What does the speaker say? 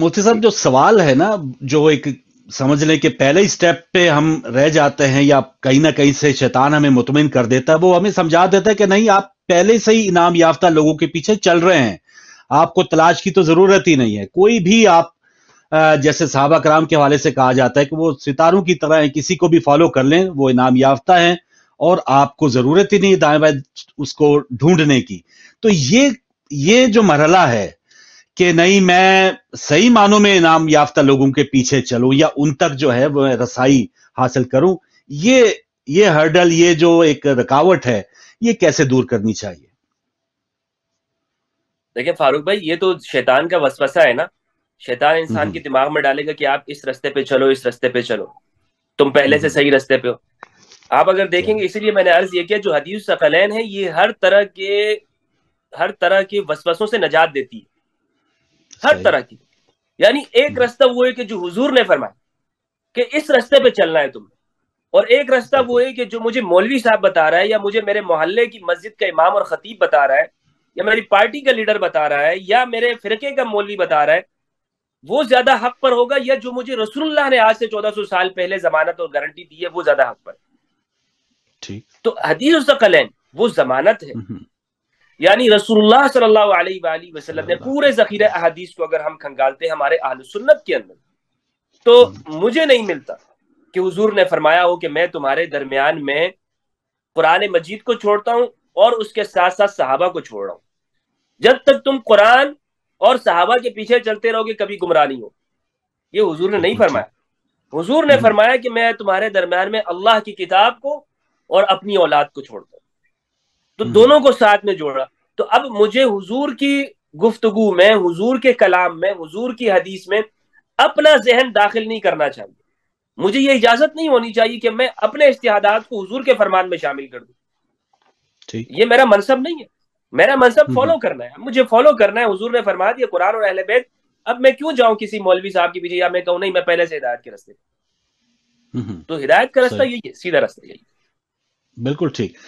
मोती साहब जो सवाल है ना जो एक समझ लें कि पहले ही स्टेप पे हम रह जाते हैं या कहीं ना कहीं से शैतान हमें मुतमिन कर देता है वो हमें समझा देता है कि नहीं आप पहले से ही इनाम याफ्ता लोगों के पीछे चल रहे हैं आपको तलाश की तो जरूरत ही नहीं है कोई भी आप जैसे साहबा कराम के हवाले से कहा जाता है कि वो सितारों की तरह है किसी को भी फॉलो कर लें वो इनाम याफ्ता है और आपको जरूरत ही नहीं दाएं बाएं उसको ढूंढने की तो ये ये जो मरला है कि नहीं मैं सही मानों में इनाम याफ्ता लोगों के पीछे चलूं या उन तक जो है वह रसाई हासिल करूं ये ये हर्डल ये जो एक रुकावट है ये कैसे दूर करनी चाहिए देखिए फारूक भाई ये तो शैतान का वसवसा है ना शैतान इंसान हम्म। के दिमाग में डालेगा कि आप इस रास्ते पे चलो इस रास्ते पे चलो तुम पहले से हम्म। सही रास्ते पे हो आप अगर देखेंगे इसीलिए मैंने अर्ज ये किया जो हदीस सफलैन है ये हर तरह के हर तरह के वसवसों से नजात देती है हर तरह की यानी एक हम्म। रास्ता वो है कि जो हुजूर ने फरमाया कि इस रास्ते पे चलना है तुम्हें और एक रास्ता वो है कि जो मुझे मौलवी साहब बता रहा है या मुझे मेरे मोहल्ले की मस्जिद का इमाम और खतीब बता रहा है या मेरी पार्टी का लीडर बता रहा है या मेरे फिरके का मौलवी बता रहा है वो ज्यादा हक पर होगा या जो मुझे रसूलुल्लाह ने आज से 1400 साल पहले जमानत और गारंटी दी है वो ज्यादा हक पर ठीक तो हदीस कलैन वो जमानत है हम्म। यानी रसूलुल्लाह सल्लल्लाहु अलैहि वसल्लम ने पूरे जखीरे अहदीस को अगर हम खंगालते हैं हमारे अहल सुन्नत के अंदर तो हम्म। मुझे नहीं मिलता कि हुजूर ने फरमाया हो कि मैं तुम्हारे दरमियान में कुरान मजीद को छोड़ता हूँ और उसके साथ साथ सहाबा को छोड़ रहा हूँ जब तक तुम कुरान और सहाबा के पीछे चलते रहोगे कभी गुमराह नहीं हो ये हुजूर ने नहीं अच्छा। फरमाया हुजूर ने हम्म। फरमाया कि मैं तुम्हारे दरमियान में अल्लाह की किताब को और अपनी औलाद को छोड़ता हूँ तो हम्म। दोनों को साथ में जोड़ा तो अब मुझे हुजूर की गुफ्तगु में हुजूर के कलाम में हुजूर की हदीस में अपना जहन दाखिल नहीं करना चाहिए मुझे ये इजाजत नहीं होनी चाहिए कि मैं अपने इश्तिहादात को हुजूर के फरमान में शामिल कर दू ये मेरा मनसब नहीं है मेरा मनसब हम्म। फॉलो करना है मुझे फॉलो करना है हुजूर ने फरमा दिया कुरान और अहले बैत अब मैं क्यों जाऊं किसी मौलवी साहब के पीछे या मैं कहूं नहीं मैं पहले से हिदायत के रस्ते हम्म। तो हिदायत का रास्ता यही है सीधा रास्ता यही है बिल्कुल ठीक